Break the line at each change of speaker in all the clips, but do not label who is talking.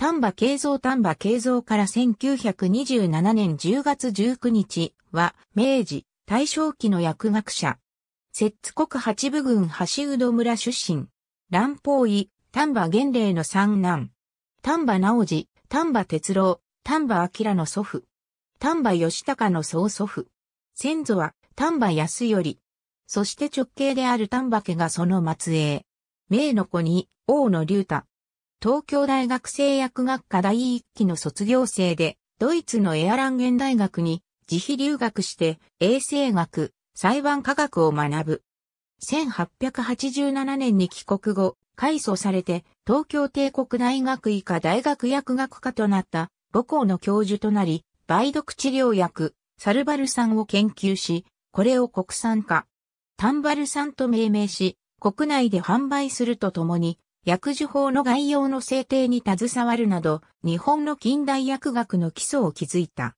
丹波慶三丹波慶三から1927年10月19日は、明治、大正期の薬学者。摂津国八部郡橋戸村出身。乱法医、丹波玄礼の三男。丹波直治、丹波哲郎、丹波明の祖父。丹波義高の曹祖父。先祖は丹波安頼。そして直系である丹波家がその末裔。明の子に、王の竜太。東京大学製薬学科第一期の卒業生で、ドイツのエアランゲン大学に自費留学して衛生学、裁判科学を学ぶ。1887年に帰国後、改組されて東京帝国大学医科大学薬学科となった母校の教授となり、梅毒治療薬、サルバル酸を研究し、これを国産化。タンバル酸と命名し、国内で販売するとともに、薬事法の概要の制定に携わるなど、日本の近代薬学の基礎を築いた。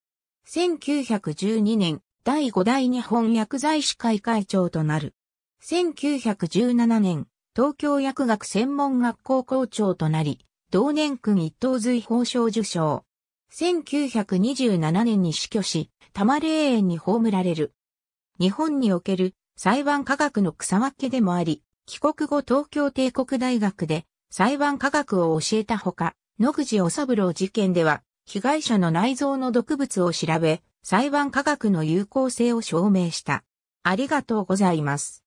1912年、第5代日本薬剤師会会長となる。1917年、東京薬学専門学校校長となり、同年区一等随法賞受賞。1927年に死去し、多摩霊園に葬られる。日本における裁判科学の草分けでもあり、帰国後東京帝国大学で裁判科学を教えたほか、野口お三郎事件では、被害者の内臓の毒物を調べ、裁判科学の有効性を証明した。ありがとうございます。